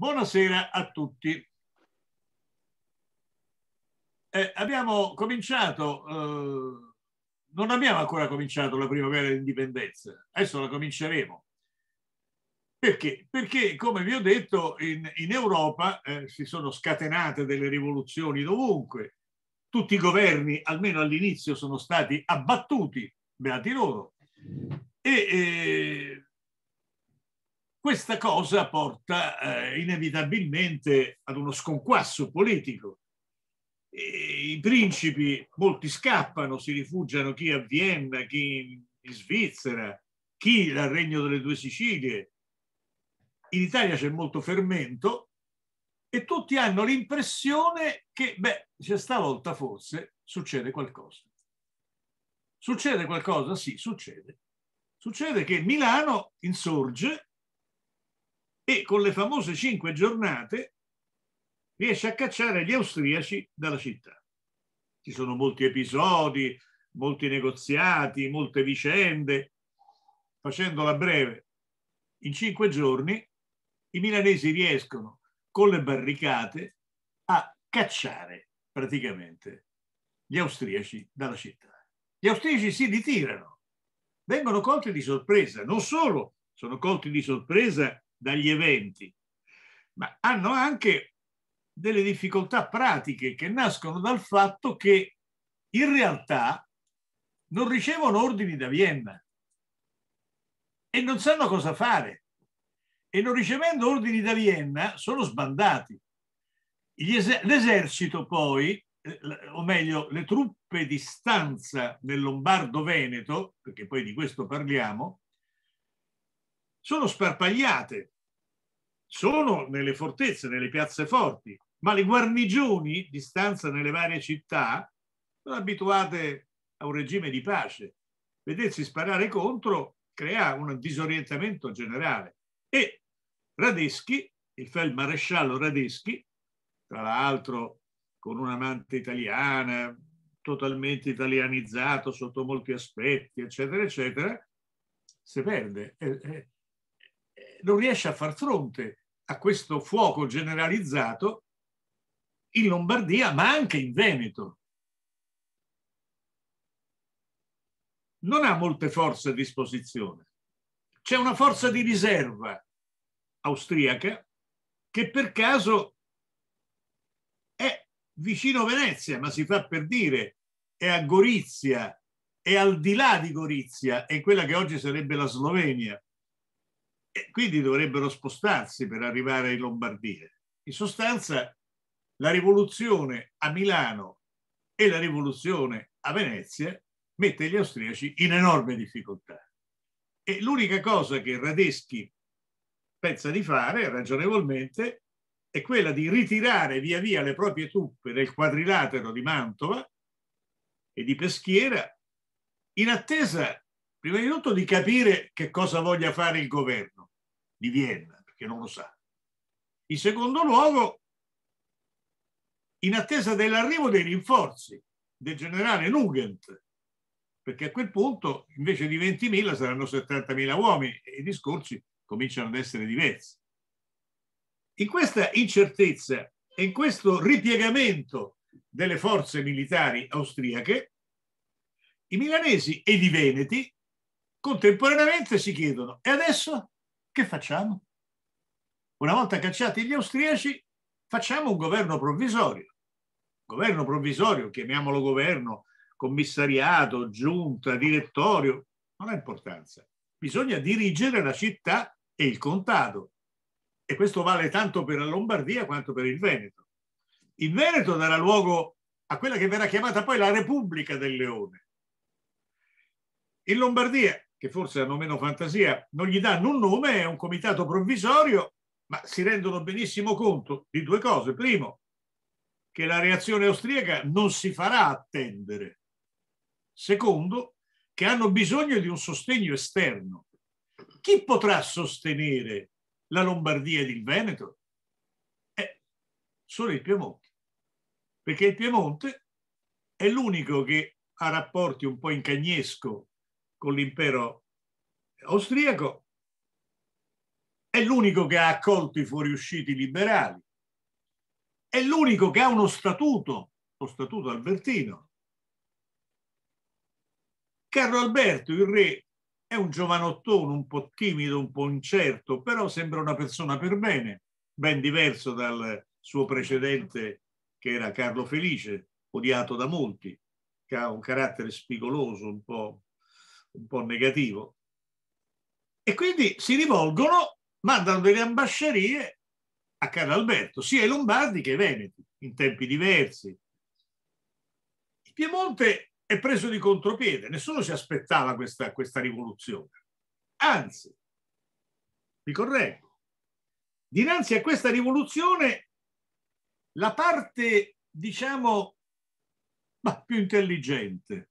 Buonasera a tutti. Eh, abbiamo cominciato, eh, non abbiamo ancora cominciato la primavera dell'indipendenza, adesso la cominceremo. Perché? Perché, come vi ho detto, in, in Europa eh, si sono scatenate delle rivoluzioni dovunque, tutti i governi, almeno all'inizio, sono stati abbattuti, beati loro. E eh, questa cosa porta eh, inevitabilmente ad uno sconquasso politico. E I principi, molti scappano, si rifugiano chi a Vienna, chi in Svizzera, chi al Regno delle Due Sicilie. In Italia c'è molto fermento e tutti hanno l'impressione che, beh, cioè stavolta forse succede qualcosa. Succede qualcosa? Sì, succede. Succede che Milano insorge e con le famose cinque giornate riesce a cacciare gli austriaci dalla città. Ci sono molti episodi, molti negoziati, molte vicende. Facendola breve, in cinque giorni i milanesi riescono con le barricate a cacciare praticamente gli austriaci dalla città. Gli austriaci si ritirano, vengono colti di sorpresa, non solo sono colti di sorpresa dagli eventi, ma hanno anche delle difficoltà pratiche che nascono dal fatto che in realtà non ricevono ordini da Vienna e non sanno cosa fare. E non ricevendo ordini da Vienna sono sbandati. L'esercito poi, eh, o meglio, le truppe di stanza nel Lombardo-Veneto, perché poi di questo parliamo, sono sparpagliate, sono nelle fortezze, nelle piazze forti, ma le guarnigioni di stanza nelle varie città sono abituate a un regime di pace. Vedersi sparare contro crea un disorientamento generale. E Radeschi, il feldmaresciallo Radeschi, tra l'altro con un'amante italiana, totalmente italianizzato sotto molti aspetti, eccetera, eccetera, si perde, è, è, non riesce a far fronte a questo fuoco generalizzato in Lombardia, ma anche in Veneto. Non ha molte forze a disposizione. C'è una forza di riserva austriaca che per caso è vicino Venezia, ma si fa per dire, è a Gorizia, è al di là di Gorizia, è quella che oggi sarebbe la Slovenia e quindi dovrebbero spostarsi per arrivare in Lombardia. In sostanza, la rivoluzione a Milano e la rivoluzione a Venezia mette gli austriaci in enorme difficoltà. E l'unica cosa che Radeschi pensa di fare, ragionevolmente, è quella di ritirare via via le proprie truppe nel quadrilatero di Mantova e di Peschiera, in attesa, prima di tutto, di capire che cosa voglia fare il governo di Vienna, perché non lo sa. In secondo luogo, in attesa dell'arrivo dei rinforzi del generale Nugent, perché a quel punto invece di 20.000 saranno 70.000 uomini e i discorsi cominciano ad essere diversi. In questa incertezza e in questo ripiegamento delle forze militari austriache, i milanesi ed i veneti contemporaneamente si chiedono e adesso? che facciamo? Una volta cacciati gli austriaci, facciamo un governo provvisorio. Governo provvisorio, chiamiamolo governo, commissariato, giunta, direttorio, non ha importanza. Bisogna dirigere la città e il contado. E questo vale tanto per la Lombardia quanto per il Veneto. Il Veneto darà luogo a quella che verrà chiamata poi la Repubblica del Leone. In Lombardia che forse hanno meno fantasia, non gli danno un nome, è un comitato provvisorio, ma si rendono benissimo conto di due cose. Primo, che la reazione austriaca non si farà attendere. Secondo, che hanno bisogno di un sostegno esterno. Chi potrà sostenere la Lombardia ed il Veneto? Eh, solo il Piemonte, perché il Piemonte è l'unico che ha rapporti un po' in cagnesco con l'impero austriaco, è l'unico che ha accolto i fuoriusciti liberali, è l'unico che ha uno statuto, lo statuto albertino. Carlo Alberto, il re, è un giovanottone, un po' timido, un po' incerto, però sembra una persona per bene, ben diverso dal suo precedente che era Carlo Felice, odiato da molti, che ha un carattere spigoloso, un po' un po' negativo. E quindi si rivolgono, mandano delle ambascerie a Carlo Alberto, sia i Lombardi che i Veneti, in tempi diversi. Il Piemonte è preso di contropiede, nessuno si aspettava questa, questa rivoluzione. Anzi, mi correggo, dinanzi a questa rivoluzione la parte, diciamo, ma più intelligente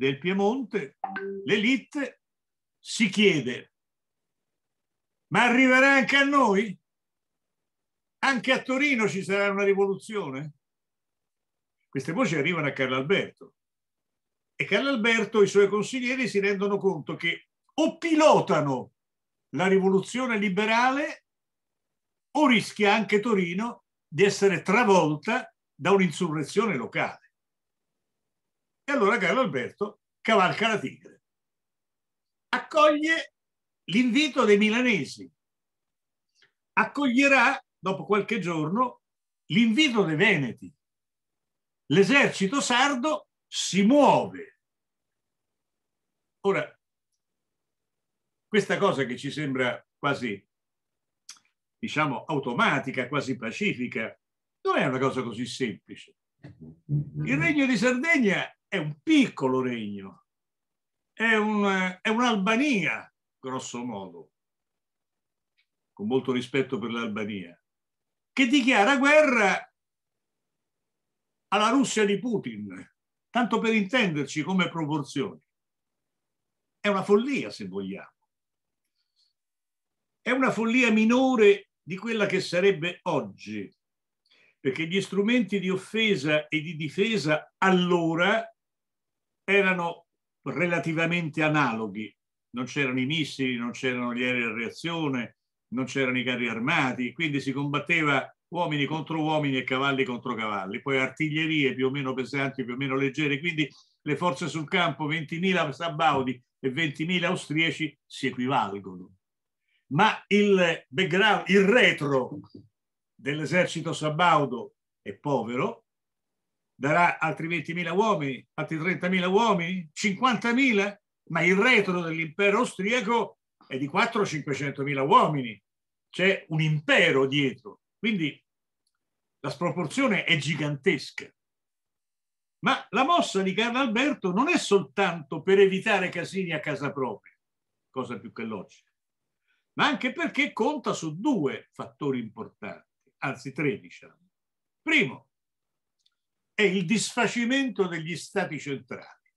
del Piemonte, l'elite si chiede, ma arriverà anche a noi? Anche a Torino ci sarà una rivoluzione? Queste voci arrivano a Carlo Alberto e Carlo Alberto e i suoi consiglieri si rendono conto che o pilotano la rivoluzione liberale o rischia anche Torino di essere travolta da un'insurrezione locale. E allora Carlo Alberto cavalca la tigre. Accoglie l'invito dei milanesi. Accoglierà, dopo qualche giorno, l'invito dei veneti. L'esercito sardo si muove. Ora, questa cosa che ci sembra quasi, diciamo, automatica, quasi pacifica, non è una cosa così semplice. Il regno di Sardegna è un piccolo regno, eh, è, un'Albania, grosso modo, con molto rispetto per l'Albania, che dichiara guerra alla Russia di Putin, tanto per intenderci come proporzioni. È una follia, se vogliamo. È una follia minore di quella che sarebbe oggi, perché gli strumenti di offesa e di difesa allora erano relativamente analoghi. Non c'erano i missili, non c'erano gli aerei a reazione, non c'erano i carri armati, quindi si combatteva uomini contro uomini e cavalli contro cavalli, poi artiglierie più o meno pesanti, più o meno leggere, quindi le forze sul campo, 20.000 sabaudi e 20.000 austriaci si equivalgono. Ma il background, il retro dell'esercito sabaudo è povero, darà altri 20.000 uomini, altri 30.000 uomini, 50.000, ma il retro dell'impero austriaco è di 400-500.000 uomini, c'è un impero dietro, quindi la sproporzione è gigantesca. Ma la mossa di Carlo Alberto non è soltanto per evitare casini a casa propria, cosa più che logica, ma anche perché conta su due fattori importanti, anzi tre diciamo. Primo, è il disfacimento degli stati centrali.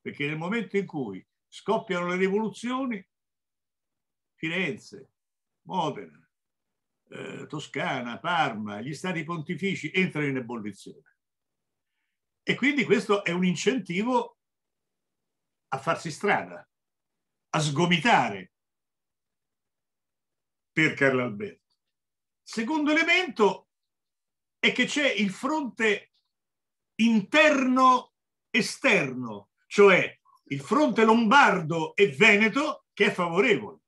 Perché nel momento in cui scoppiano le rivoluzioni, Firenze, Modena, eh, Toscana, Parma, gli stati pontifici entrano in ebollizione. E quindi questo è un incentivo a farsi strada, a sgomitare per Carlo Alberto. Secondo elemento è che c'è il fronte interno esterno, cioè il fronte lombardo e veneto che è favorevole.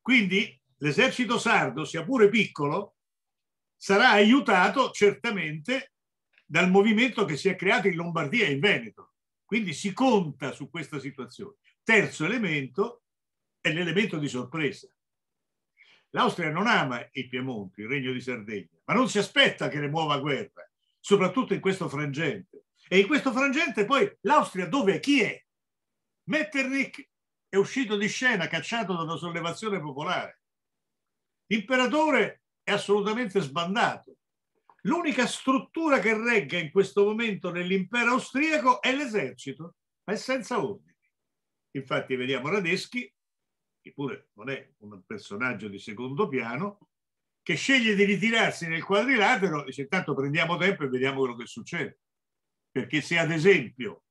Quindi l'esercito sardo, sia pure piccolo, sarà aiutato certamente dal movimento che si è creato in Lombardia e in Veneto. Quindi si conta su questa situazione. Terzo elemento è l'elemento di sorpresa. L'Austria non ama il Piemonte, il Regno di Sardegna, ma non si aspetta che ne muova guerra, soprattutto in questo frangente. E in questo frangente poi l'Austria dove chi è? Metternich è uscito di scena, cacciato da una sollevazione popolare. L'imperatore è assolutamente sbandato. L'unica struttura che regga in questo momento nell'impero austriaco è l'esercito, ma è senza ordini. Infatti vediamo Radeschi che pure non è un personaggio di secondo piano, che sceglie di ritirarsi nel quadrilatero e dice tanto prendiamo tempo e vediamo quello che succede. Perché se ad esempio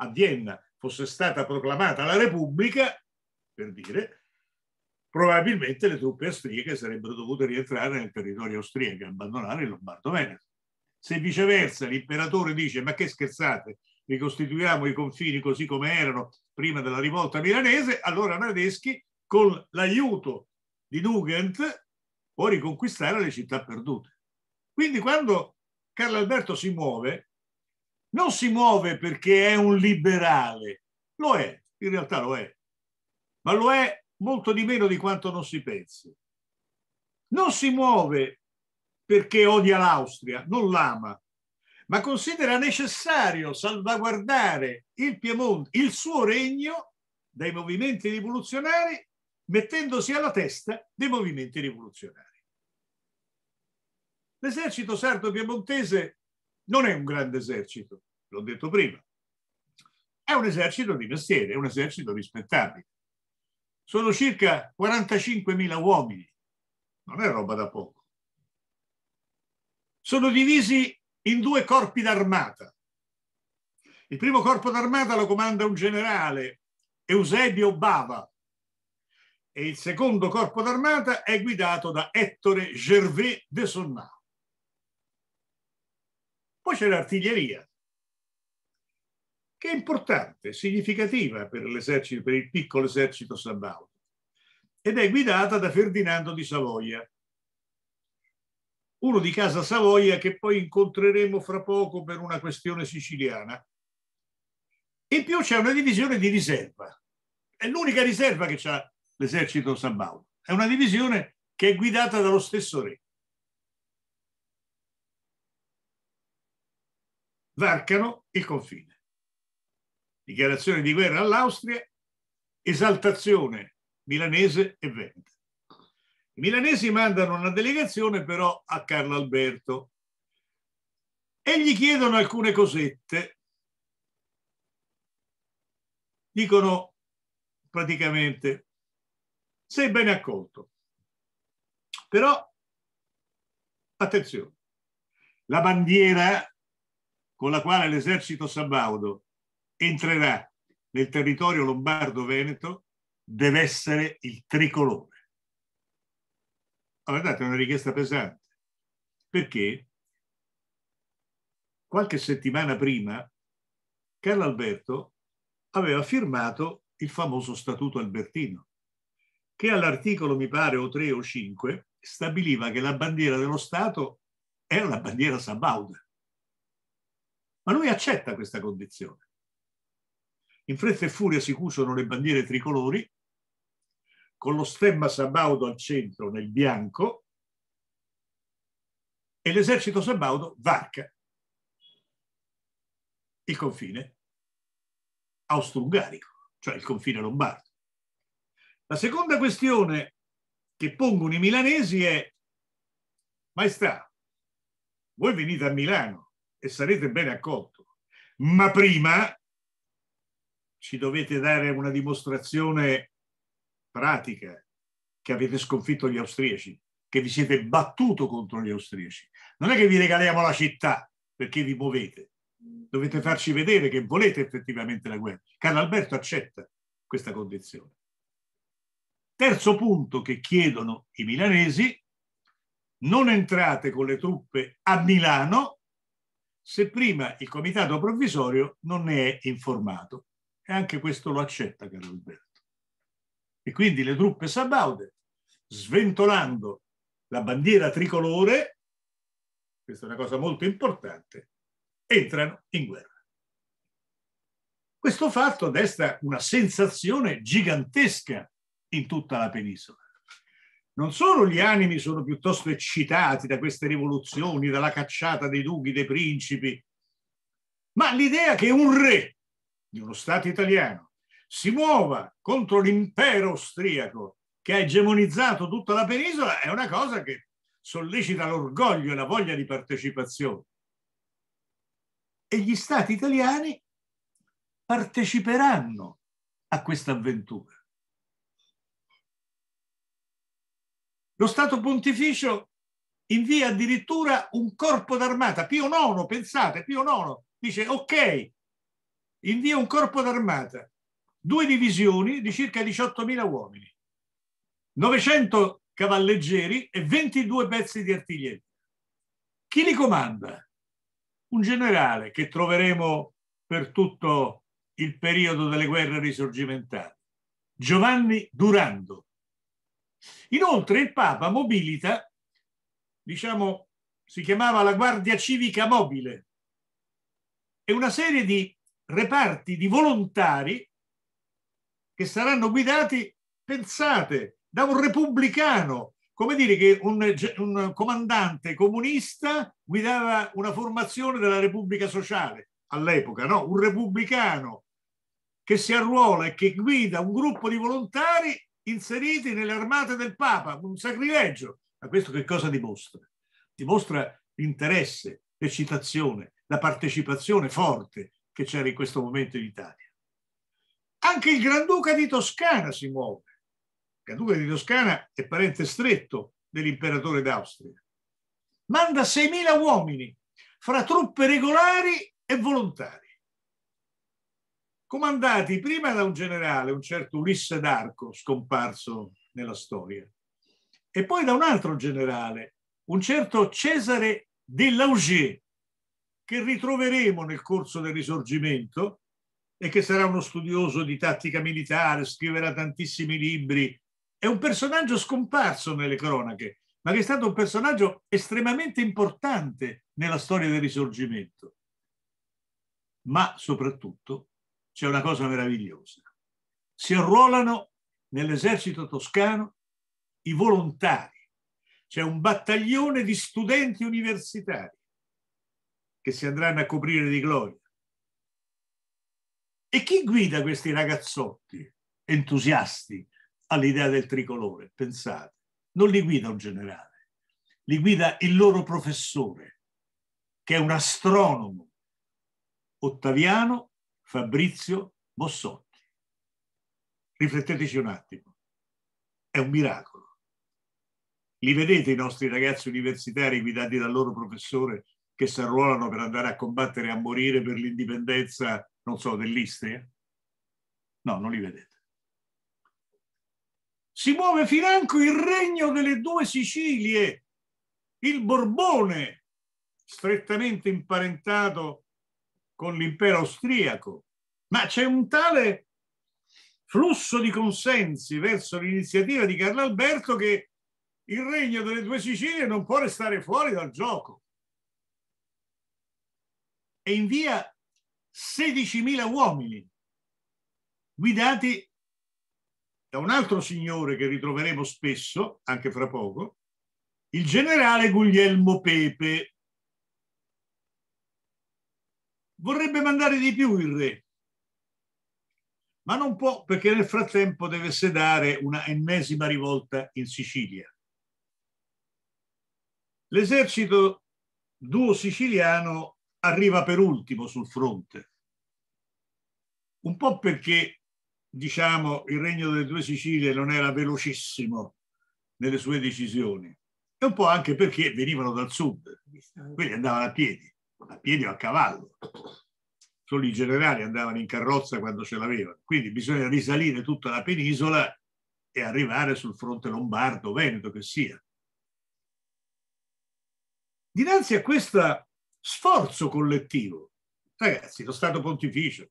a Vienna fosse stata proclamata la Repubblica, per dire, probabilmente le truppe austriache sarebbero dovute rientrare nel territorio austriaco e abbandonare il Lombardo-Veneto. Se viceversa l'imperatore dice ma che scherzate, ricostituiamo i confini così come erano prima della rivolta milanese, allora Nadeschi con l'aiuto di Nugent può riconquistare le città perdute. Quindi quando Carlo Alberto si muove, non si muove perché è un liberale, lo è, in realtà lo è, ma lo è molto di meno di quanto non si pensi. Non si muove perché odia l'Austria, non l'ama, ma considera necessario salvaguardare il Piemonte, il suo regno, dai movimenti rivoluzionari mettendosi alla testa dei movimenti rivoluzionari. L'esercito sardo-piemontese non è un grande esercito, l'ho detto prima. È un esercito di mestiere, è un esercito rispettabile. Sono circa 45.000 uomini, non è roba da poco. Sono divisi in due corpi d'armata. Il primo corpo d'armata lo comanda un generale, Eusebio Bava, e il secondo corpo d'armata è guidato da Ettore Gervais de Sonnat. Poi c'è l'artiglieria, che è importante, significativa per, per il piccolo esercito sabaudo, ed è guidata da Ferdinando di Savoia, uno di casa Savoia che poi incontreremo fra poco per una questione siciliana. In più c'è una divisione di riserva, è l'unica riserva che ha l'esercito San Paolo. È una divisione che è guidata dallo stesso re. Varcano il confine. Dichiarazione di guerra all'Austria, esaltazione milanese e veneta. I milanesi mandano una delegazione però a Carlo Alberto e gli chiedono alcune cosette. Dicono praticamente se ben accolto. Però, attenzione, la bandiera con la quale l'esercito sabaudo entrerà nel territorio lombardo-veneto deve essere il tricolore. Allora, guardate, è una richiesta pesante, perché qualche settimana prima Carlo Alberto aveva firmato il famoso Statuto Albertino, che all'articolo, mi pare, o 3 o 5, stabiliva che la bandiera dello Stato era la bandiera sabauda. Ma lui accetta questa condizione. In fretta e furia si usano le bandiere tricolori, con lo stemma sabaudo al centro nel bianco, e l'esercito sabaudo varca il confine austro-ungarico, cioè il confine lombardo. La seconda questione che pongono i milanesi è, maestà, voi venite a Milano e sarete ben accolto, ma prima ci dovete dare una dimostrazione pratica che avete sconfitto gli austriaci, che vi siete battuto contro gli austriaci. Non è che vi regaliamo la città perché vi muovete, dovete farci vedere che volete effettivamente la guerra. Carlo Alberto accetta questa condizione. Terzo punto che chiedono i milanesi, non entrate con le truppe a Milano se prima il comitato provvisorio non ne è informato. E anche questo lo accetta Carlo Alberto. E quindi le truppe sabaude, sventolando la bandiera tricolore, questa è una cosa molto importante, entrano in guerra. Questo fatto desta una sensazione gigantesca in tutta la penisola. Non solo gli animi sono piuttosto eccitati da queste rivoluzioni, dalla cacciata dei duchi, dei principi, ma l'idea che un re di uno Stato italiano si muova contro l'impero austriaco che ha egemonizzato tutta la penisola è una cosa che sollecita l'orgoglio e la voglia di partecipazione. E gli Stati italiani parteciperanno a questa avventura. lo Stato Pontificio invia addirittura un corpo d'armata. Pio IX, pensate, Pio IX dice ok, invia un corpo d'armata, due divisioni di circa 18.000 uomini, 900 cavalleggeri e 22 pezzi di artiglieria. Chi li comanda? Un generale che troveremo per tutto il periodo delle guerre risorgimentali, Giovanni Durando Inoltre il Papa mobilita, diciamo, si chiamava la Guardia Civica Mobile, e una serie di reparti di volontari che saranno guidati, pensate, da un repubblicano, come dire che un, un comandante comunista guidava una formazione della Repubblica Sociale all'epoca, no? Un repubblicano che si arruola e che guida un gruppo di volontari inseriti nelle armate del Papa, un sacrilegio. Ma questo che cosa dimostra? Dimostra l'interesse, l'eccitazione, la partecipazione forte che c'era in questo momento in Italia. Anche il Granduca di Toscana si muove. Il Granduca di Toscana è parente stretto dell'imperatore d'Austria. Manda 6.000 uomini fra truppe regolari e volontari comandati prima da un generale, un certo Ulisse d'Arco, scomparso nella storia, e poi da un altro generale, un certo Cesare de Laugier, che ritroveremo nel corso del risorgimento e che sarà uno studioso di tattica militare, scriverà tantissimi libri, è un personaggio scomparso nelle cronache, ma che è stato un personaggio estremamente importante nella storia del risorgimento, ma soprattutto c'è una cosa meravigliosa. Si arruolano nell'esercito toscano i volontari. C'è un battaglione di studenti universitari che si andranno a coprire di gloria. E chi guida questi ragazzotti entusiasti all'idea del tricolore? Pensate, non li guida un generale, li guida il loro professore, che è un astronomo ottaviano Fabrizio Bossotti. Rifletteteci un attimo, è un miracolo. Li vedete i nostri ragazzi universitari guidati dal loro professore che si arruolano per andare a combattere a morire per l'indipendenza, non so, dell'Istria? No, non li vedete. Si muove financo il regno delle due Sicilie, il Borbone, strettamente imparentato con l'impero austriaco, ma c'è un tale flusso di consensi verso l'iniziativa di Carlo Alberto che il regno delle due Sicilie non può restare fuori dal gioco. E invia 16.000 uomini guidati da un altro signore che ritroveremo spesso, anche fra poco, il generale Guglielmo Pepe, Vorrebbe mandare di più il re, ma non può perché nel frattempo deve sedare una ennesima rivolta in Sicilia. L'esercito duo siciliano arriva per ultimo sul fronte, un po' perché diciamo, il regno delle due Sicilie non era velocissimo nelle sue decisioni e un po' anche perché venivano dal sud, quelli andavano a piedi a piedi o a cavallo. Solo i generali andavano in carrozza quando ce l'avevano. Quindi bisogna risalire tutta la penisola e arrivare sul fronte lombardo, veneto che sia. Dinanzi a questo sforzo collettivo, ragazzi, lo Stato Pontificio,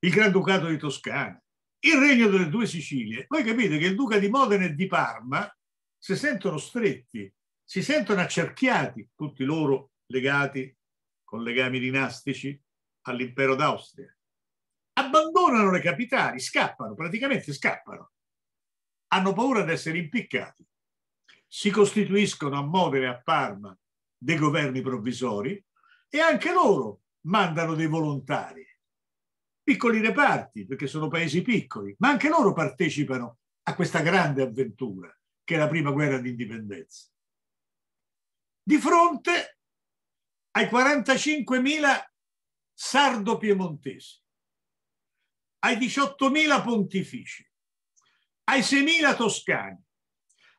il Granducato di Toscana, il Regno delle Due Sicilie, voi capite che il Duca di Modena e di Parma si sentono stretti, si sentono accerchiati, tutti loro legati con legami dinastici all'impero d'Austria. Abbandonano le capitali, scappano, praticamente scappano. Hanno paura di essere impiccati. Si costituiscono a Modena e a Parma dei governi provvisori e anche loro mandano dei volontari. Piccoli reparti, perché sono paesi piccoli, ma anche loro partecipano a questa grande avventura che è la prima guerra d'indipendenza. Di fronte ai 45.000 sardo-piemontesi, ai 18.000 pontifici, ai 6.000 toscani,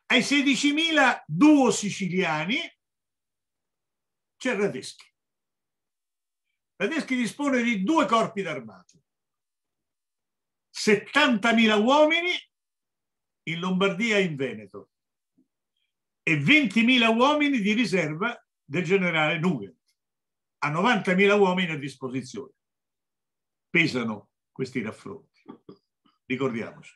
ai 16.000 duo siciliani c'è Radeschi. Radeschi dispone di due corpi d'armata, 70.000 uomini in Lombardia e in Veneto e 20.000 uomini di riserva del generale Nugent ha 90.000 uomini a disposizione. Pesano questi raffronti. Ricordiamoci.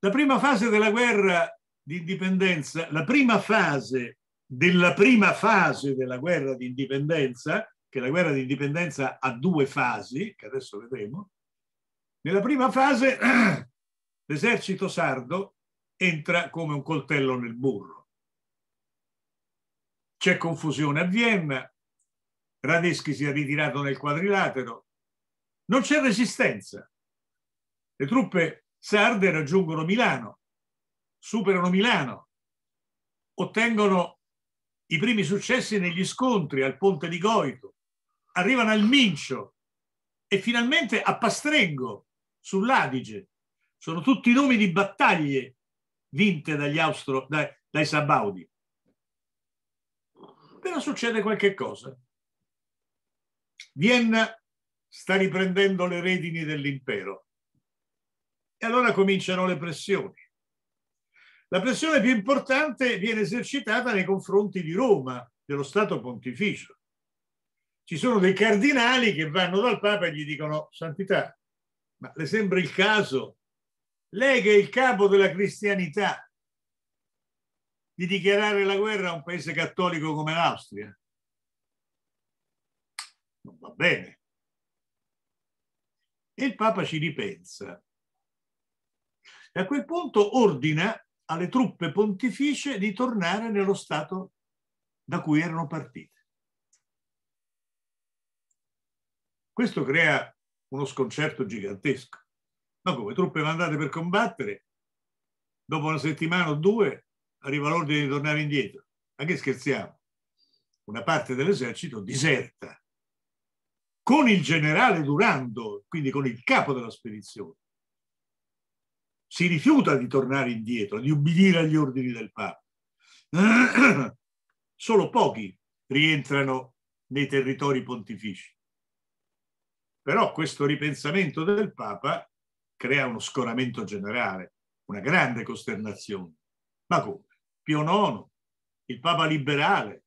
La prima fase della guerra di indipendenza, la prima fase della prima fase della guerra di indipendenza, che la guerra di indipendenza ha due fasi, che adesso vedremo, nella prima fase l'esercito sardo entra come un coltello nel burro. C'è confusione a Vienna, Radeschi si è ritirato nel quadrilatero, non c'è resistenza. Le truppe sarde raggiungono Milano, superano Milano, ottengono i primi successi negli scontri al ponte di Goito, arrivano al Mincio e finalmente a Pastrengo, sull'Adige. Sono tutti nomi di battaglie vinte dagli Austro, dai, dai Sabaudi appena succede qualche cosa. Vienna sta riprendendo le redini dell'impero e allora cominciano le pressioni. La pressione più importante viene esercitata nei confronti di Roma, dello Stato Pontificio. Ci sono dei cardinali che vanno dal Papa e gli dicono, Santità, ma le sembra il caso? Lei che è il capo della cristianità, di dichiarare la guerra a un paese cattolico come l'Austria. Non va bene. E il Papa ci ripensa. E a quel punto ordina alle truppe pontificie di tornare nello stato da cui erano partite. Questo crea uno sconcerto gigantesco. Ma come truppe mandate per combattere, dopo una settimana o due arriva l'ordine di tornare indietro. Ma che scherziamo? Una parte dell'esercito diserta con il generale Durando, quindi con il capo della spedizione. Si rifiuta di tornare indietro, di ubbidire agli ordini del Papa. Solo pochi rientrano nei territori pontifici. Però questo ripensamento del Papa crea uno scoramento generale, una grande costernazione. Ma come? Pio IX, il Papa liberale,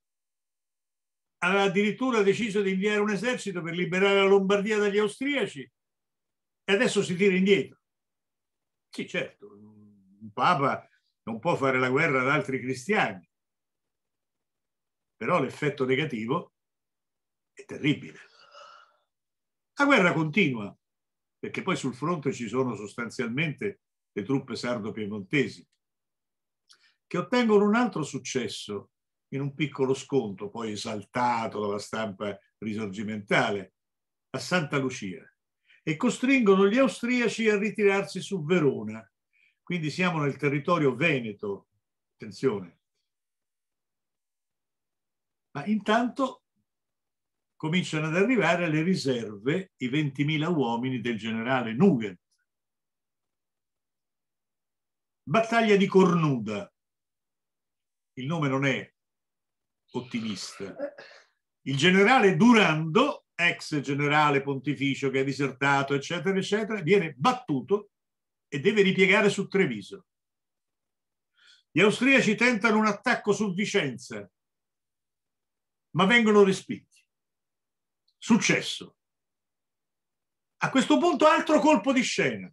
aveva addirittura deciso di inviare un esercito per liberare la Lombardia dagli austriaci e adesso si tira indietro. Sì, certo, un Papa non può fare la guerra ad altri cristiani, però l'effetto negativo è terribile. La guerra continua, perché poi sul fronte ci sono sostanzialmente le truppe sardo-piemontesi che ottengono un altro successo in un piccolo sconto, poi esaltato dalla stampa risorgimentale, a Santa Lucia e costringono gli austriaci a ritirarsi su Verona. Quindi siamo nel territorio veneto, attenzione. Ma intanto cominciano ad arrivare le riserve, i 20.000 uomini del generale Nugent. Battaglia di Cornuda, il nome non è ottimista. Il generale Durando, ex generale pontificio che è disertato, eccetera, eccetera, viene battuto e deve ripiegare su Treviso. Gli austriaci tentano un attacco su Vicenza, ma vengono respinti. Successo. A questo punto altro colpo di scena.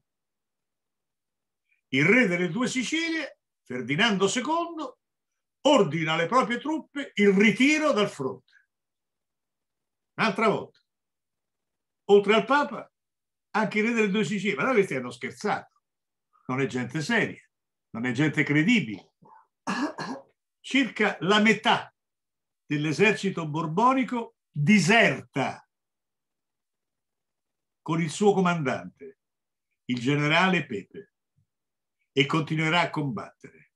Il re delle due Sicilie, Ferdinando II, ordina alle proprie truppe il ritiro dal fronte. Un'altra volta. Oltre al Papa, anche i re delle due Sicilie. Ma questi hanno scherzato. Non è gente seria, non è gente credibile. Circa la metà dell'esercito borbonico diserta con il suo comandante, il generale Pepe, e continuerà a combattere.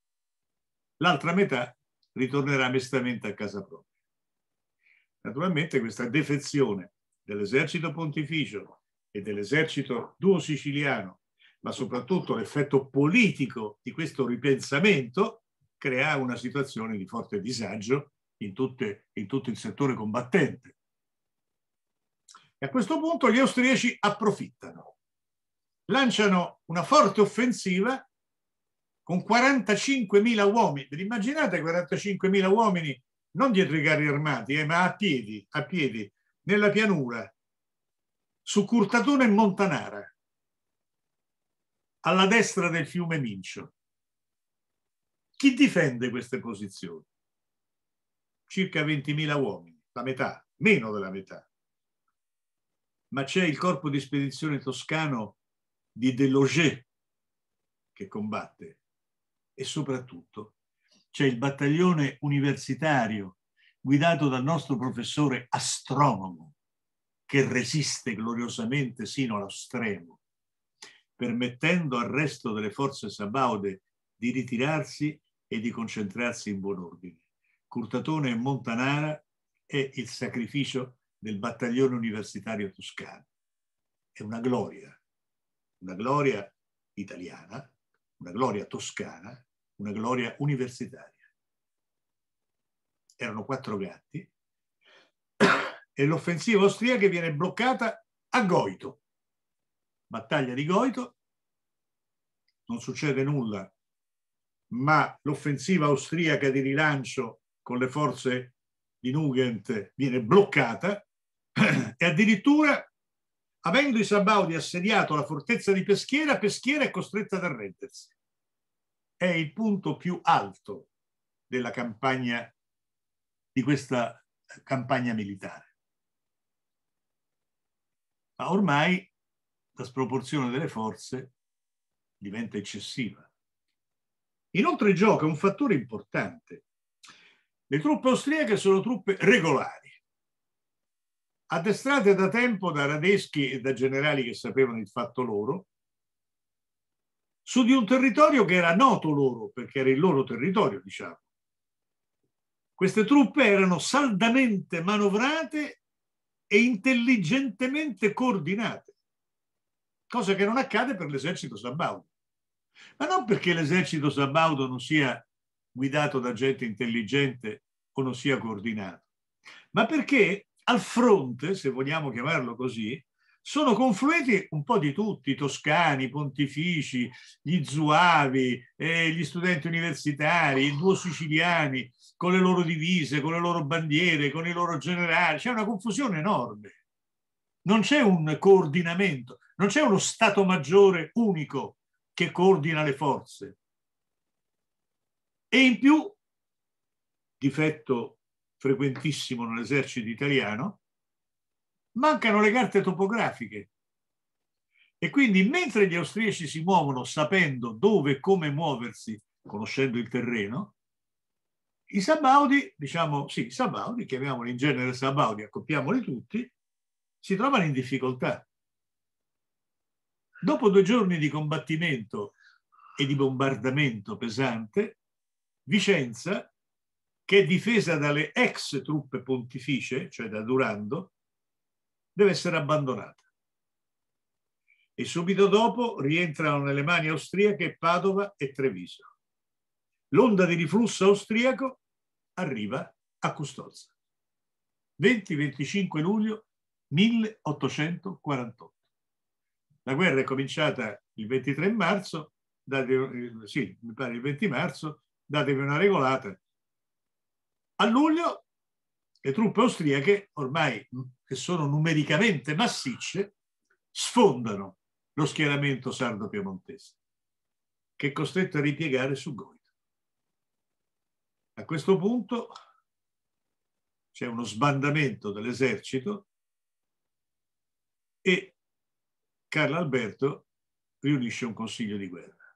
L'altra metà ritornerà mestamente a casa propria. Naturalmente questa defezione dell'esercito pontificio e dell'esercito duo siciliano, ma soprattutto l'effetto politico di questo ripensamento, crea una situazione di forte disagio in, tutte, in tutto il settore combattente. E a questo punto gli austriaci approfittano, lanciano una forte offensiva con 45.000 uomini. Vi immaginate 45.000 uomini non dietro i carri armati, eh, ma a piedi, a piedi, nella pianura, su Curtatone e Montanara, alla destra del fiume Mincio. Chi difende queste posizioni? Circa 20.000 uomini, la metà, meno della metà. Ma c'è il corpo di spedizione toscano di Delogé che combatte e soprattutto c'è il battaglione universitario guidato dal nostro professore astronomo che resiste gloriosamente sino allo stremo, permettendo al resto delle forze sabaude di ritirarsi e di concentrarsi in buon ordine. Curtatone e Montanara è il sacrificio del battaglione universitario toscano. È una gloria, una gloria italiana, una gloria toscana una gloria universitaria. Erano quattro gatti e l'offensiva austriaca viene bloccata a Goito. Battaglia di Goito, non succede nulla, ma l'offensiva austriaca di rilancio con le forze di Nugent viene bloccata e addirittura avendo i Sabaudi assediato la fortezza di Peschiera, Peschiera è costretta ad arrendersi è il punto più alto della campagna, di questa campagna militare. Ma ormai la sproporzione delle forze diventa eccessiva. Inoltre gioca un fattore importante. Le truppe austriache sono truppe regolari, addestrate da tempo da radeschi e da generali che sapevano il fatto loro, su di un territorio che era noto loro, perché era il loro territorio, diciamo. Queste truppe erano saldamente manovrate e intelligentemente coordinate, cosa che non accade per l'esercito sabaudo. Ma non perché l'esercito sabaudo non sia guidato da gente intelligente o non sia coordinato, ma perché al fronte, se vogliamo chiamarlo così, sono confluiti un po' di tutti, i toscani, i pontifici, gli zuavi, eh, gli studenti universitari, i duo siciliani, con le loro divise, con le loro bandiere, con i loro generali. C'è una confusione enorme. Non c'è un coordinamento, non c'è uno Stato maggiore unico che coordina le forze. E in più, difetto frequentissimo nell'esercito italiano, mancano le carte topografiche. E quindi mentre gli austriaci si muovono sapendo dove e come muoversi, conoscendo il terreno, i Sabaudi, diciamo sì, i Sabaudi, chiamiamoli in genere Sabaudi, accoppiamoli tutti, si trovano in difficoltà. Dopo due giorni di combattimento e di bombardamento pesante, Vicenza, che è difesa dalle ex truppe pontificie, cioè da Durando, deve essere abbandonata. E subito dopo rientrano nelle mani austriache Padova e Treviso. L'onda di riflusso austriaco arriva a Custozza. 20-25 luglio 1848. La guerra è cominciata il 23 marzo, date, eh, sì, mi pare il 20 marzo, datevi una regolata. A luglio le truppe austriache, ormai che sono numericamente massicce, sfondano lo schieramento sardo-piemontese, che è costretto a ripiegare su Goito. A questo punto c'è uno sbandamento dell'esercito e Carlo Alberto riunisce un consiglio di guerra.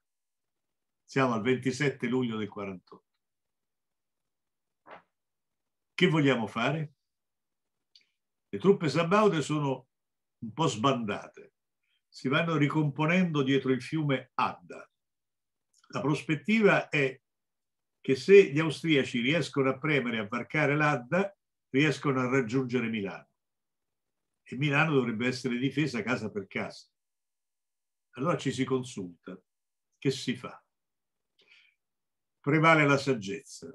Siamo al 27 luglio del 48. Che vogliamo fare? Le truppe sabaude sono un po' sbandate, si vanno ricomponendo dietro il fiume Adda. La prospettiva è che se gli austriaci riescono a premere e a varcare l'Adda, riescono a raggiungere Milano. E Milano dovrebbe essere difesa casa per casa. Allora ci si consulta. Che si fa? Prevale la saggezza.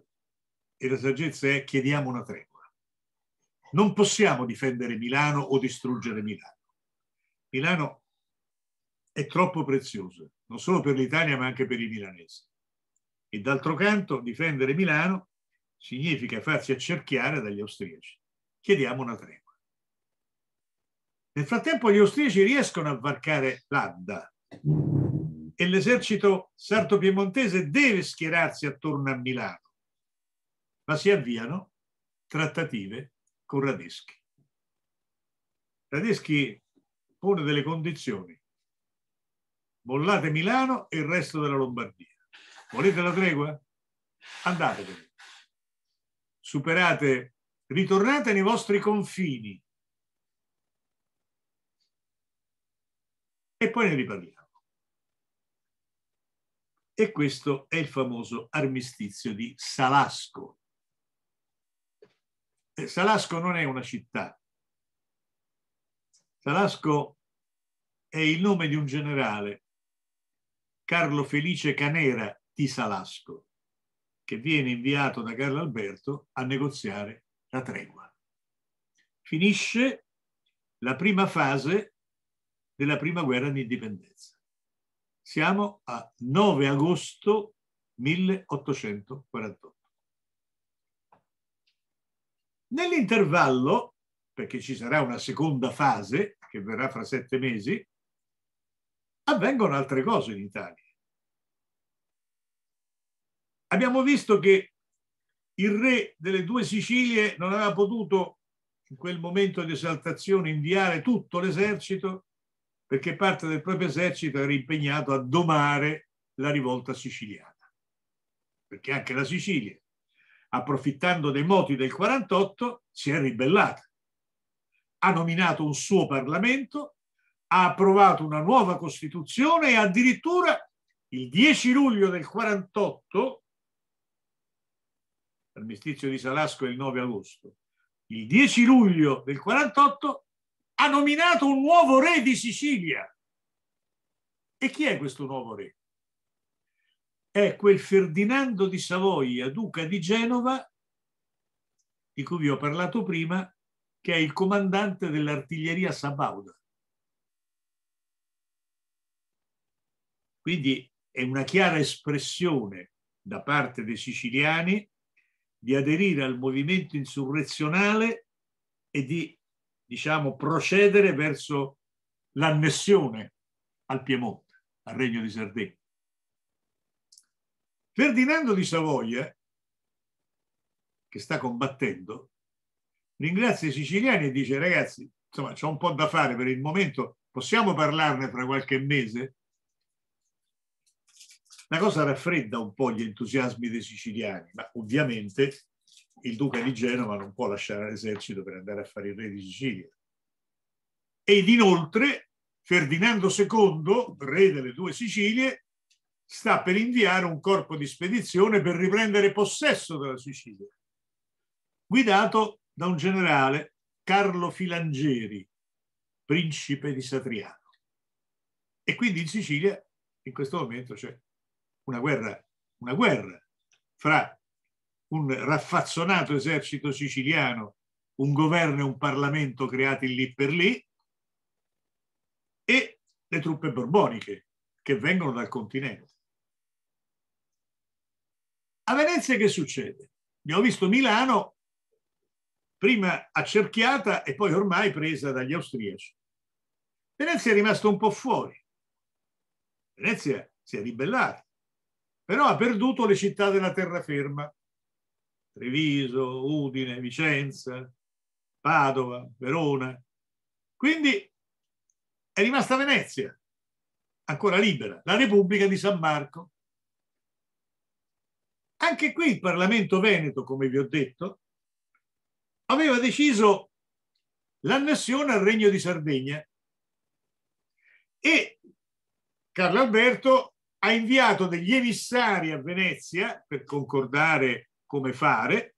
E la saggezza è chiediamo una trena. Non possiamo difendere Milano o distruggere Milano. Milano è troppo prezioso, non solo per l'Italia ma anche per i milanesi. E d'altro canto difendere Milano significa farsi accerchiare dagli austriaci. Chiediamo una tregua. Nel frattempo gli austriaci riescono a varcare l'Adda e l'esercito sarto-piemontese deve schierarsi attorno a Milano, ma si avviano trattative con Radeschi. Radeschi pone delle condizioni. Mollate Milano e il resto della Lombardia. Volete la tregua? Andatevene. Superate, ritornate nei vostri confini. E poi ne riparliamo. E questo è il famoso armistizio di Salasco, Salasco non è una città. Salasco è il nome di un generale, Carlo Felice Canera di Salasco, che viene inviato da Carlo Alberto a negoziare la tregua. Finisce la prima fase della prima guerra di indipendenza. Siamo a 9 agosto 1848. Nell'intervallo, perché ci sarà una seconda fase che verrà fra sette mesi, avvengono altre cose in Italia. Abbiamo visto che il re delle due Sicilie non aveva potuto in quel momento di esaltazione inviare tutto l'esercito perché parte del proprio esercito era impegnato a domare la rivolta siciliana, perché anche la Sicilia approfittando dei moti del 48, si è ribellata. Ha nominato un suo Parlamento, ha approvato una nuova Costituzione e addirittura il 10 luglio del 48, l'armistizio di Salasco è il 9 agosto, il 10 luglio del 48 ha nominato un nuovo re di Sicilia. E chi è questo nuovo re? è quel Ferdinando di Savoia, duca di Genova, di cui vi ho parlato prima, che è il comandante dell'artiglieria Sabauda. Quindi è una chiara espressione da parte dei siciliani di aderire al movimento insurrezionale e di, diciamo, procedere verso l'annessione al Piemonte, al Regno di Sardegna. Ferdinando di Savoia, che sta combattendo, ringrazia i siciliani e dice ragazzi, insomma, c'è un po' da fare per il momento, possiamo parlarne fra qualche mese? La cosa raffredda un po' gli entusiasmi dei siciliani, ma ovviamente il duca di Genova non può lasciare l'esercito per andare a fare il re di Sicilia. Ed inoltre Ferdinando II, re delle due Sicilie, sta per inviare un corpo di spedizione per riprendere possesso della Sicilia, guidato da un generale, Carlo Filangieri, principe di Satriano. E quindi in Sicilia in questo momento c'è una guerra, una guerra fra un raffazzonato esercito siciliano, un governo e un Parlamento creati lì per lì, e le truppe borboniche che vengono dal continente. A Venezia che succede? Abbiamo visto Milano prima accerchiata e poi ormai presa dagli austriaci. Venezia è rimasta un po' fuori. Venezia si è ribellata, però ha perduto le città della terraferma. Treviso, Udine, Vicenza, Padova, Verona. Quindi è rimasta Venezia, ancora libera, la Repubblica di San Marco, anche qui il Parlamento Veneto, come vi ho detto, aveva deciso l'annessione al Regno di Sardegna e Carlo Alberto ha inviato degli emissari a Venezia per concordare come fare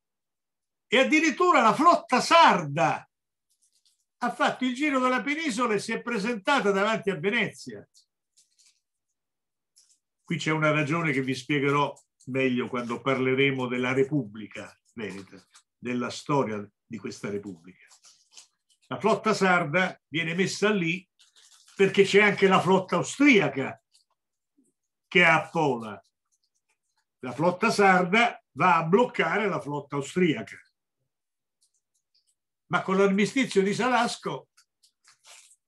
e addirittura la flotta sarda ha fatto il giro della penisola e si è presentata davanti a Venezia. Qui c'è una ragione che vi spiegherò meglio quando parleremo della Repubblica Veneta, della storia di questa Repubblica. La flotta sarda viene messa lì perché c'è anche la flotta austriaca che è a Pola. La flotta sarda va a bloccare la flotta austriaca. Ma con l'armistizio di Salasco,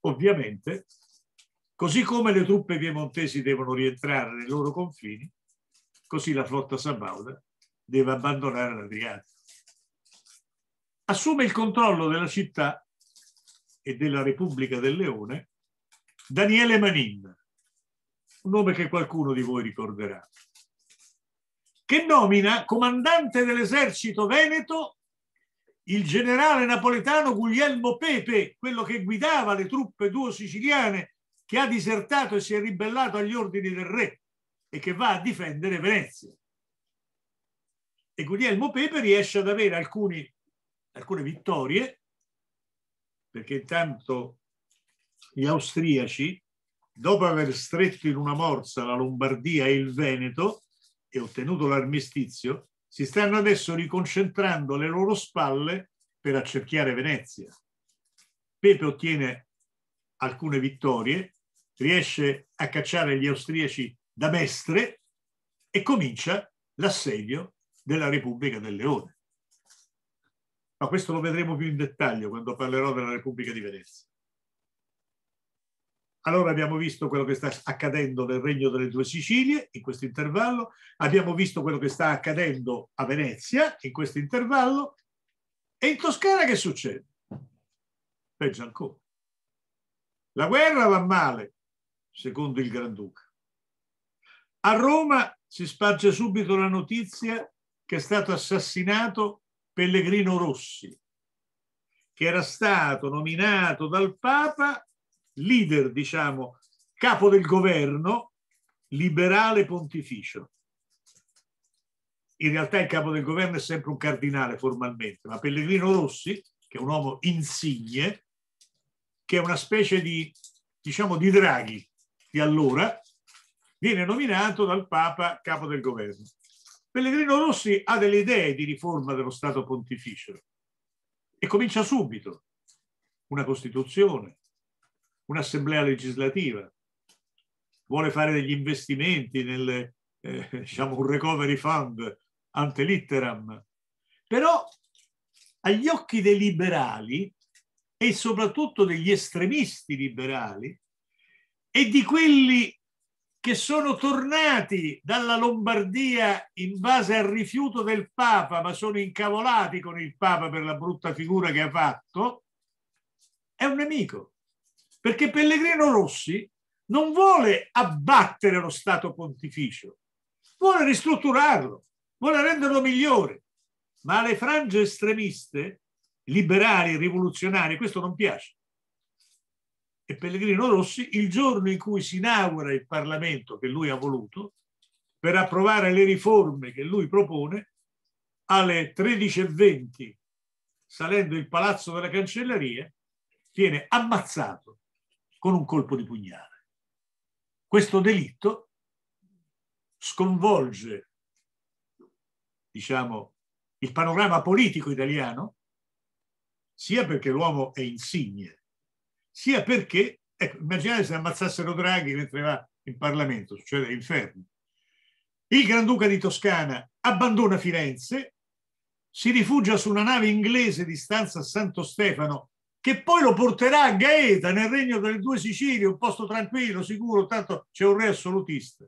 ovviamente, così come le truppe piemontesi devono rientrare nei loro confini, Così la flotta sabauda deve abbandonare l'Adriatico. Assume il controllo della città e della Repubblica del Leone Daniele Manin, un nome che qualcuno di voi ricorderà, che nomina comandante dell'esercito veneto il generale napoletano Guglielmo Pepe, quello che guidava le truppe duo siciliane che ha disertato e si è ribellato agli ordini del re e che va a difendere Venezia. E Guglielmo Pepe riesce ad avere alcuni, alcune vittorie, perché intanto gli austriaci, dopo aver stretto in una morsa la Lombardia e il Veneto e ottenuto l'armistizio, si stanno adesso riconcentrando alle loro spalle per accerchiare Venezia. Pepe ottiene alcune vittorie, riesce a cacciare gli austriaci da Mestre e comincia l'assedio della Repubblica del Leone. Ma questo lo vedremo più in dettaglio quando parlerò della Repubblica di Venezia. Allora abbiamo visto quello che sta accadendo nel Regno delle Due Sicilie in questo intervallo, abbiamo visto quello che sta accadendo a Venezia in questo intervallo e in Toscana che succede? Peggio ancora. La guerra va male, secondo il Granduca. A Roma si sparge subito la notizia che è stato assassinato Pellegrino Rossi, che era stato nominato dal Papa leader, diciamo, capo del governo liberale pontificio. In realtà il capo del governo è sempre un cardinale formalmente, ma Pellegrino Rossi, che è un uomo insigne, che è una specie di, diciamo, di Draghi di allora, viene nominato dal Papa capo del governo. Pellegrino Rossi ha delle idee di riforma dello Stato pontificio e comincia subito una Costituzione, un'assemblea legislativa, vuole fare degli investimenti nel eh, diciamo un recovery fund ante litteram, però agli occhi dei liberali e soprattutto degli estremisti liberali e di quelli che sono tornati dalla Lombardia in base al rifiuto del Papa, ma sono incavolati con il Papa per la brutta figura che ha fatto, è un nemico. Perché Pellegrino Rossi non vuole abbattere lo Stato pontificio, vuole ristrutturarlo, vuole renderlo migliore. Ma alle frange estremiste, liberali, rivoluzionari, questo non piace e Pellegrino Rossi il giorno in cui si inaugura il Parlamento che lui ha voluto per approvare le riforme che lui propone alle 13.20 salendo il palazzo della cancelleria viene ammazzato con un colpo di pugnale. Questo delitto sconvolge diciamo, il panorama politico italiano sia perché l'uomo è insigne sia perché, ecco, immaginate se ammazzassero Draghi mentre va in Parlamento, succede inferno. Il Granduca di Toscana abbandona Firenze, si rifugia su una nave inglese di stanza a Santo Stefano, che poi lo porterà a Gaeta, nel regno delle due Sicilie, un posto tranquillo, sicuro, tanto c'è un re assolutista.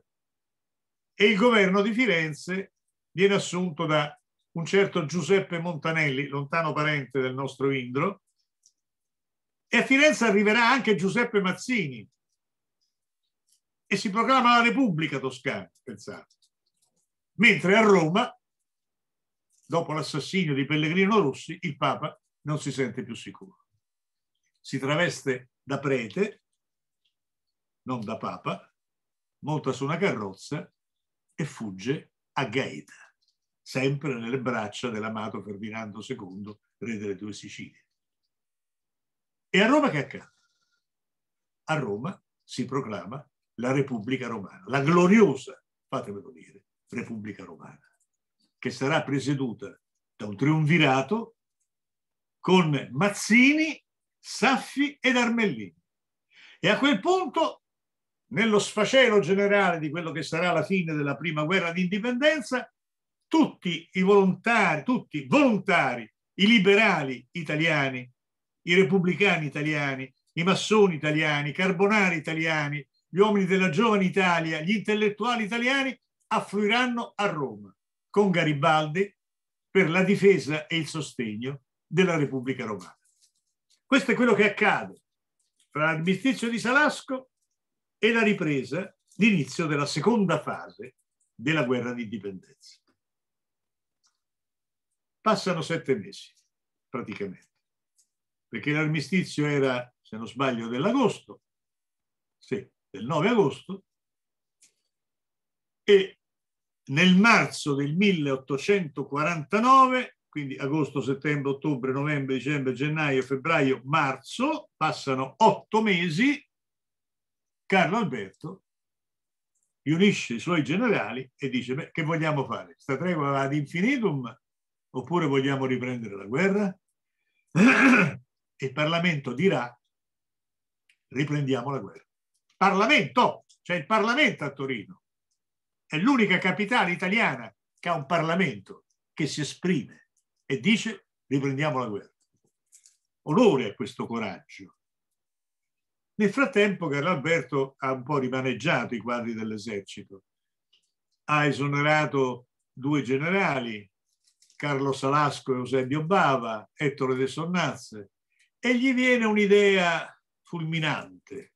E il governo di Firenze viene assunto da un certo Giuseppe Montanelli, lontano parente del nostro Indro, e a Firenze arriverà anche Giuseppe Mazzini e si proclama la Repubblica Toscana, pensate. Mentre a Roma, dopo l'assassinio di Pellegrino Rossi, il Papa non si sente più sicuro. Si traveste da prete, non da Papa, monta su una carrozza e fugge a Gaeta, sempre nelle braccia dell'amato Ferdinando II, re delle due Sicilie. E a Roma che accade? A Roma si proclama la Repubblica Romana, la gloriosa, fatemelo dire, Repubblica Romana, che sarà presieduta da un triunvirato con Mazzini, Saffi ed Armellini. E a quel punto, nello sfacelo generale di quello che sarà la fine della prima guerra d'indipendenza, tutti i volontari, tutti i volontari, i liberali italiani i repubblicani italiani, i massoni italiani, i carbonari italiani, gli uomini della giovane Italia, gli intellettuali italiani affluiranno a Roma con Garibaldi per la difesa e il sostegno della Repubblica Romana. Questo è quello che accade fra l'armistizio di Salasco e la ripresa, l'inizio della seconda fase della guerra di indipendenza. Passano sette mesi, praticamente perché l'armistizio era, se non sbaglio, dell'agosto, sì, del 9 agosto, e nel marzo del 1849, quindi agosto, settembre, ottobre, novembre, dicembre, gennaio, febbraio, marzo, passano otto mesi, Carlo Alberto riunisce i suoi generali e dice, beh, che vogliamo fare? Sta tregua ad infinitum oppure vogliamo riprendere la guerra? e il Parlamento dirà riprendiamo la guerra. Parlamento, c'è cioè il Parlamento a Torino. È l'unica capitale italiana che ha un Parlamento che si esprime e dice riprendiamo la guerra. Onore a questo coraggio. Nel frattempo Carlo Alberto ha un po' rimaneggiato i quadri dell'esercito. Ha esonerato due generali, Carlo Salasco e Eusebio Bava, Ettore De Sonnazze, e gli viene un'idea fulminante.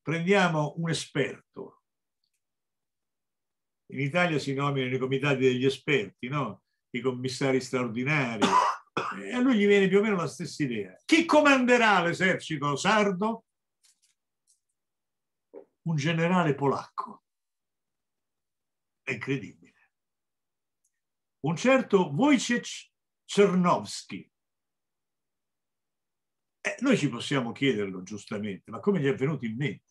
Prendiamo un esperto. In Italia si nominano i comitati degli esperti, no? i commissari straordinari. E a lui gli viene più o meno la stessa idea. Chi comanderà l'esercito sardo? Un generale polacco. È incredibile. Un certo Wojciech Czernowski, eh, noi ci possiamo chiederlo giustamente, ma come gli è venuto in mente?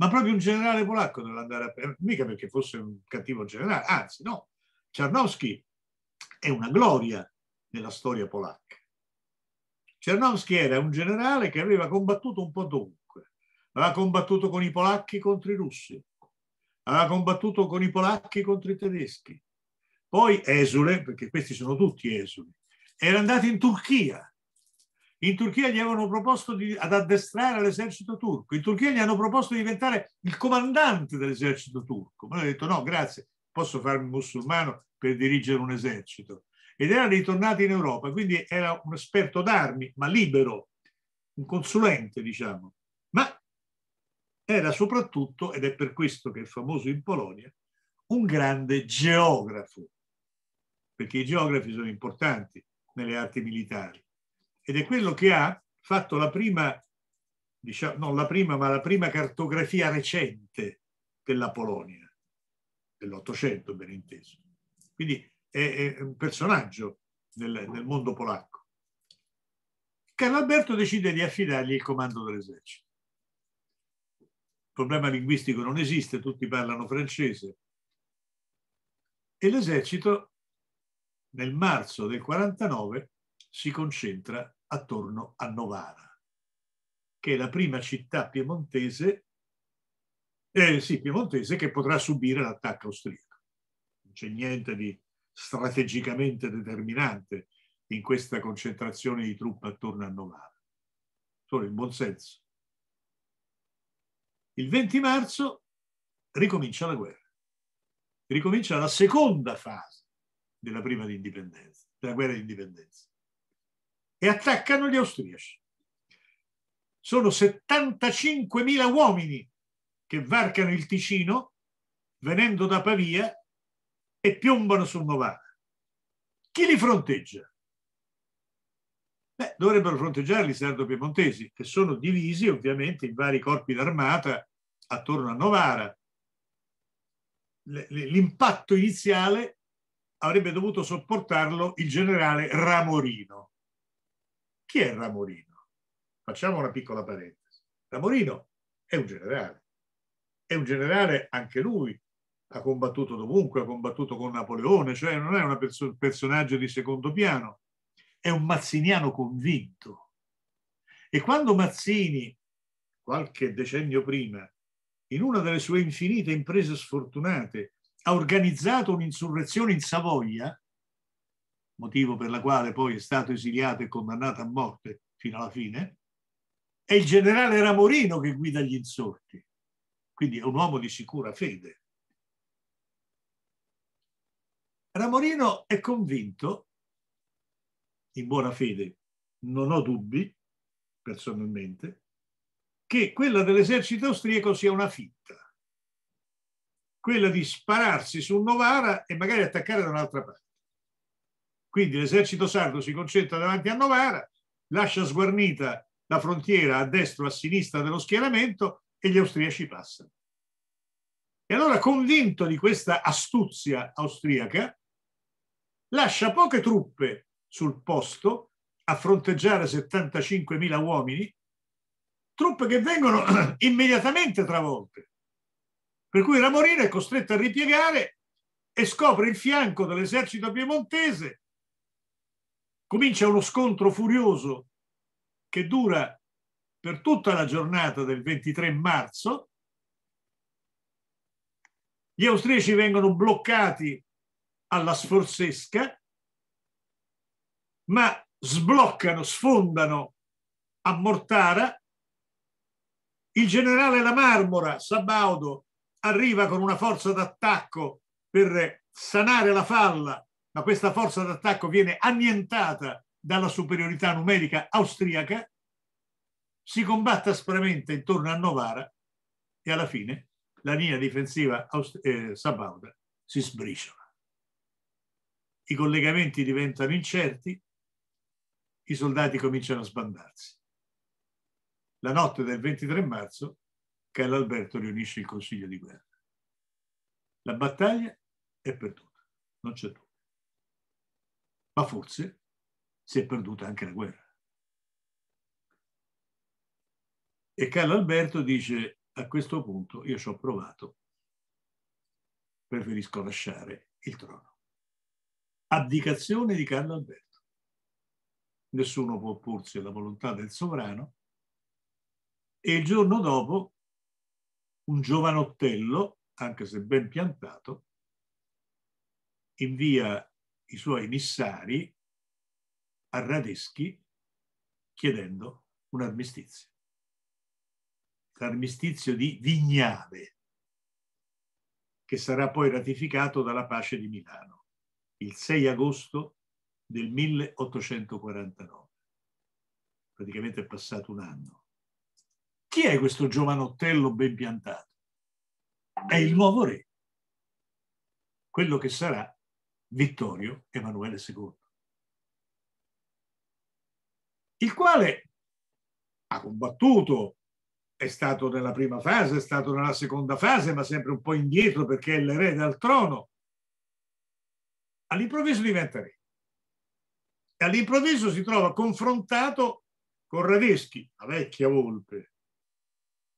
Ma proprio un generale polacco doveva a... mica perché fosse un cattivo generale, anzi no, Czarnowski è una gloria nella storia polacca. Czarnowski era un generale che aveva combattuto un po' dovunque, aveva combattuto con i polacchi contro i russi, aveva combattuto con i polacchi contro i tedeschi, poi esule, perché questi sono tutti esuli, era andato in Turchia in Turchia gli avevano proposto di, ad addestrare l'esercito turco. In Turchia gli hanno proposto di diventare il comandante dell'esercito turco. Ma lui ha detto no, grazie, posso farmi musulmano per dirigere un esercito. Ed era ritornato in Europa, quindi era un esperto d'armi, ma libero, un consulente, diciamo. Ma era soprattutto, ed è per questo che è famoso in Polonia, un grande geografo, perché i geografi sono importanti nelle arti militari ed è quello che ha fatto la prima, diciamo, non la prima, ma la prima cartografia recente della Polonia, dell'Ottocento ben inteso. Quindi è, è un personaggio nel, nel mondo polacco. Carlo Alberto decide di affidargli il comando dell'esercito. Il problema linguistico non esiste, tutti parlano francese. E l'esercito nel marzo del 49 si concentra attorno a Novara, che è la prima città piemontese, eh, sì, piemontese che potrà subire l'attacco austriaco. Non c'è niente di strategicamente determinante in questa concentrazione di truppe attorno a Novara, solo in buon senso. Il 20 marzo ricomincia la guerra, ricomincia la seconda fase della prima di indipendenza, della guerra di indipendenza e attaccano gli austriaci. Sono 75.000 uomini che varcano il Ticino venendo da Pavia e piombano sul Novara. Chi li fronteggia? Beh, dovrebbero fronteggiarli i sardo-piemontesi, che sono divisi ovviamente in vari corpi d'armata attorno a Novara. L'impatto iniziale avrebbe dovuto sopportarlo il generale Ramorino, chi è Ramorino? Facciamo una piccola parentesi. Ramorino è un generale. È un generale anche lui. Ha combattuto dovunque, ha combattuto con Napoleone, cioè non è un perso personaggio di secondo piano. È un mazziniano convinto. E quando Mazzini, qualche decennio prima, in una delle sue infinite imprese sfortunate, ha organizzato un'insurrezione in Savoia, motivo per la quale poi è stato esiliato e condannato a morte fino alla fine, è il generale Ramorino che guida gli insorti. Quindi è un uomo di sicura fede. Ramorino è convinto, in buona fede, non ho dubbi personalmente, che quella dell'esercito austriaco sia una fitta, quella di spararsi su Novara e magari attaccare da un'altra parte. Quindi l'esercito sardo si concentra davanti a Novara, lascia sguarnita la frontiera a destra o a sinistra dello schieramento e gli austriaci passano. E allora, convinto di questa astuzia austriaca, lascia poche truppe sul posto a fronteggiare 75.000 uomini, truppe che vengono immediatamente travolte. Per cui Ramorino è costretto a ripiegare e scopre il fianco dell'esercito piemontese comincia uno scontro furioso che dura per tutta la giornata del 23 marzo. Gli austriaci vengono bloccati alla sforzesca, ma sbloccano, sfondano a Mortara. Il generale La Marmora, Sabaudo, arriva con una forza d'attacco per sanare la falla ma questa forza d'attacco viene annientata dalla superiorità numerica austriaca, si combatte aspramente intorno a Novara e alla fine la linea difensiva Aust- eh, sabauda si sbriciola. I collegamenti diventano incerti, i soldati cominciano a sbandarsi. La notte del 23 marzo, Carlo Alberto riunisce il Consiglio di guerra. La battaglia è perduta, non c'è dubbio ma forse si è perduta anche la guerra. E Carlo Alberto dice, a questo punto io ci ho provato, preferisco lasciare il trono. Abdicazione di Carlo Alberto. Nessuno può opporsi alla volontà del sovrano e il giorno dopo un giovanottello, anche se ben piantato, invia i suoi emissari a Radeschi chiedendo un armistizio. L'armistizio di Vignave, che sarà poi ratificato dalla pace di Milano il 6 agosto del 1849. Praticamente è passato un anno. Chi è questo giovanottello ben piantato? È il nuovo re, quello che sarà Vittorio Emanuele II, il quale ha combattuto, è stato nella prima fase, è stato nella seconda fase, ma sempre un po' indietro perché è l'erede al trono, all'improvviso diventa re. E all'improvviso si trova confrontato con Radeschi, la vecchia volpe,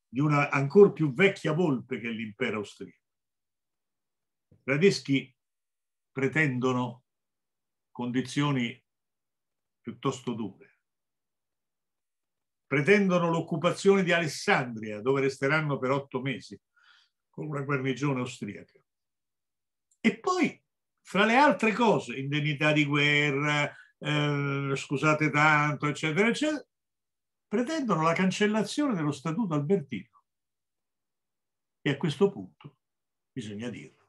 di una ancora più vecchia volpe che l'impero austriaco. Radeschi pretendono condizioni piuttosto dure. Pretendono l'occupazione di Alessandria, dove resteranno per otto mesi, con una guarnigione austriaca. E poi, fra le altre cose, indennità di guerra, eh, scusate tanto, eccetera, eccetera, pretendono la cancellazione dello Statuto Albertino. E a questo punto, bisogna dirlo,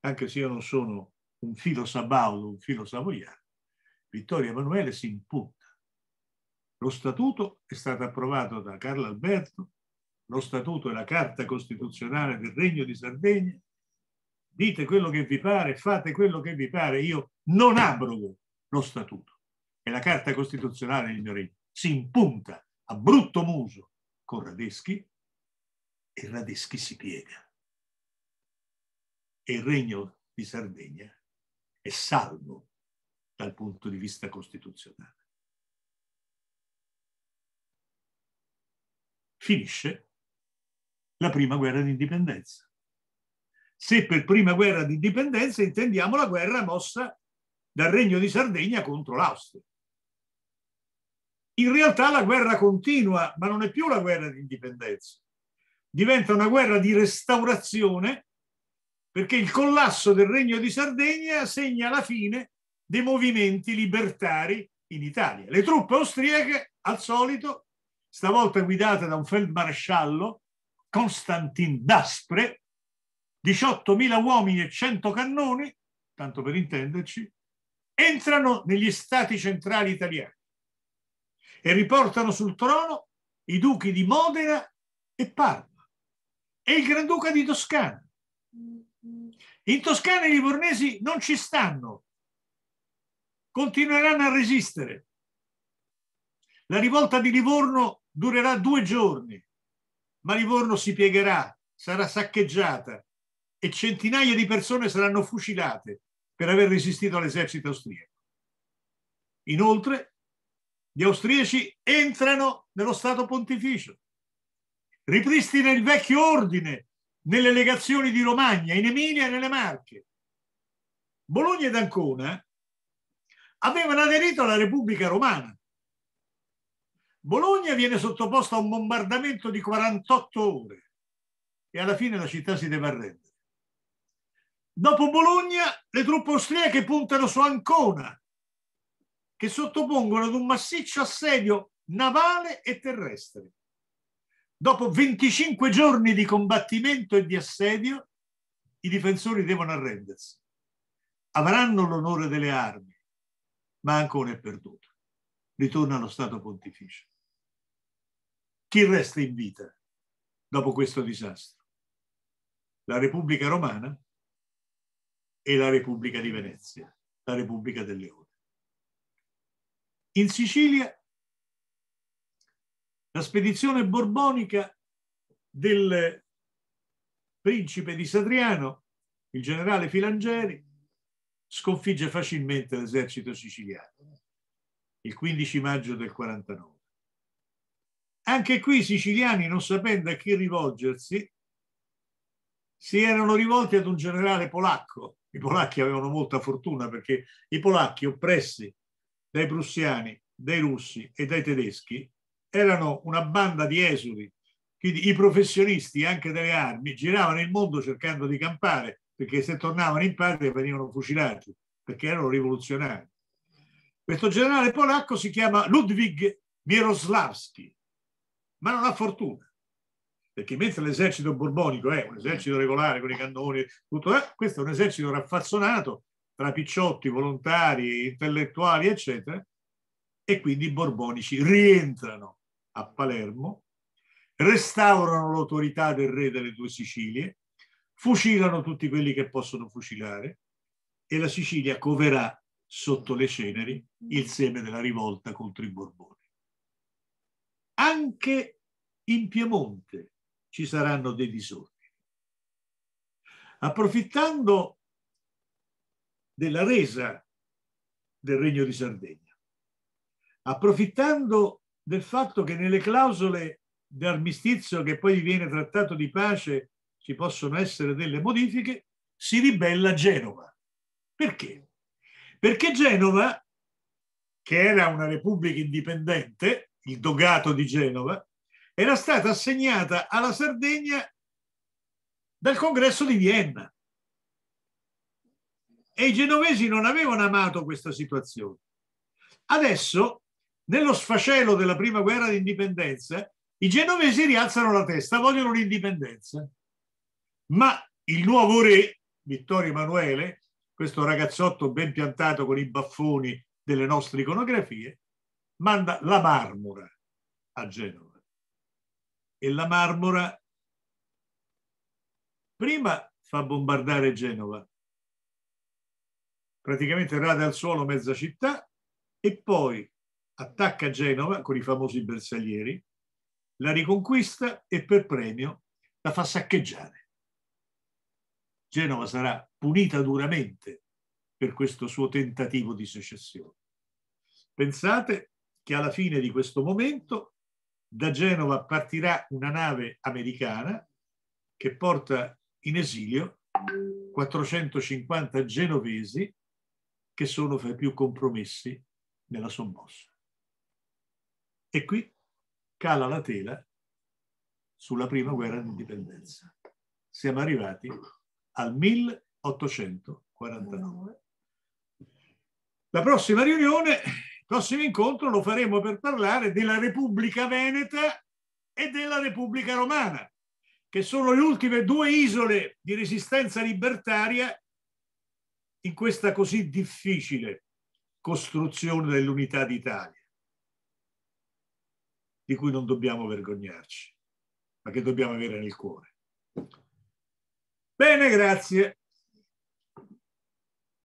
anche se io non sono un filo sabaudo, un filo savoiano, Vittorio Emanuele si impunta. Lo statuto è stato approvato da Carlo Alberto, lo statuto è la carta costituzionale del Regno di Sardegna, dite quello che vi pare, fate quello che vi pare, io non abrogo lo statuto. È la carta costituzionale del mio regno. Si impunta a brutto muso con Radeschi e Radeschi si piega e il Regno di Sardegna è salvo dal punto di vista costituzionale. Finisce la prima guerra d'indipendenza. Se per prima guerra d'indipendenza intendiamo la guerra mossa dal Regno di Sardegna contro l'Austria. In realtà la guerra continua, ma non è più la guerra d'indipendenza. Diventa una guerra di restaurazione perché il collasso del Regno di Sardegna segna la fine dei movimenti libertari in Italia. Le truppe austriache, al solito, stavolta guidate da un feldmaresciallo, Constantin Daspre, 18.000 uomini e 100 cannoni, tanto per intenderci, entrano negli stati centrali italiani e riportano sul trono i duchi di Modena e Parma e il Granduca di Toscana. In Toscana i livornesi non ci stanno, continueranno a resistere. La rivolta di Livorno durerà due giorni, ma Livorno si piegherà, sarà saccheggiata e centinaia di persone saranno fucilate per aver resistito all'esercito austriaco. Inoltre, gli austriaci entrano nello Stato pontificio, ripristina il vecchio ordine nelle legazioni di Romagna, in Emilia e nelle Marche. Bologna ed Ancona avevano aderito alla Repubblica Romana. Bologna viene sottoposta a un bombardamento di 48 ore e alla fine la città si deve arrendere. Dopo Bologna, le truppe austriache puntano su Ancona, che sottopongono ad un massiccio assedio navale e terrestre. Dopo 25 giorni di combattimento e di assedio, i difensori devono arrendersi. Avranno l'onore delle armi, ma Ancona è perduto. Ritorna allo Stato pontificio. Chi resta in vita dopo questo disastro? La Repubblica Romana e la Repubblica di Venezia, la Repubblica del Leone. In Sicilia la spedizione borbonica del principe di Satriano, il generale Filangeri, sconfigge facilmente l'esercito siciliano il 15 maggio del 49. Anche qui i siciliani, non sapendo a chi rivolgersi, si erano rivolti ad un generale polacco. I polacchi avevano molta fortuna perché i polacchi oppressi dai prussiani, dai russi e dai tedeschi erano una banda di esuli, quindi i professionisti anche delle armi giravano il mondo cercando di campare, perché se tornavano in patria venivano fucilati, perché erano rivoluzionari. Questo generale polacco si chiama Ludwig Miroslavski, ma non ha fortuna, perché mentre l'esercito borbonico è un esercito regolare con i cannoni, tutto, eh, questo è un esercito raffazzonato tra picciotti, volontari, intellettuali, eccetera, e quindi i borbonici rientrano a Palermo, restaurano l'autorità del re delle due Sicilie, fucilano tutti quelli che possono fucilare e la Sicilia coverà sotto le ceneri il seme della rivolta contro i Borboni. Anche in Piemonte ci saranno dei disordini. Approfittando della resa del Regno di Sardegna, approfittando del fatto che nelle clausole d'armistizio che poi viene trattato di pace ci possono essere delle modifiche, si ribella Genova. Perché? Perché Genova, che era una repubblica indipendente, il dogato di Genova, era stata assegnata alla Sardegna dal congresso di Vienna. E i genovesi non avevano amato questa situazione. Adesso nello sfascello della prima guerra d'indipendenza, i genovesi rialzano la testa, vogliono l'indipendenza. Ma il nuovo re, Vittorio Emanuele, questo ragazzotto ben piantato con i baffoni delle nostre iconografie, manda la marmora a Genova. E la marmora prima fa bombardare Genova, praticamente rade al suolo mezza città, e poi attacca Genova con i famosi bersaglieri, la riconquista e per premio la fa saccheggiare. Genova sarà punita duramente per questo suo tentativo di secessione. Pensate che alla fine di questo momento da Genova partirà una nave americana che porta in esilio 450 genovesi che sono fra i più compromessi nella sommossa. E qui cala la tela sulla prima guerra d'indipendenza. Siamo arrivati al 1849. La prossima riunione, il prossimo incontro lo faremo per parlare della Repubblica Veneta e della Repubblica Romana, che sono le ultime due isole di resistenza libertaria in questa così difficile costruzione dell'unità d'Italia di cui non dobbiamo vergognarci, ma che dobbiamo avere nel cuore. Bene, grazie.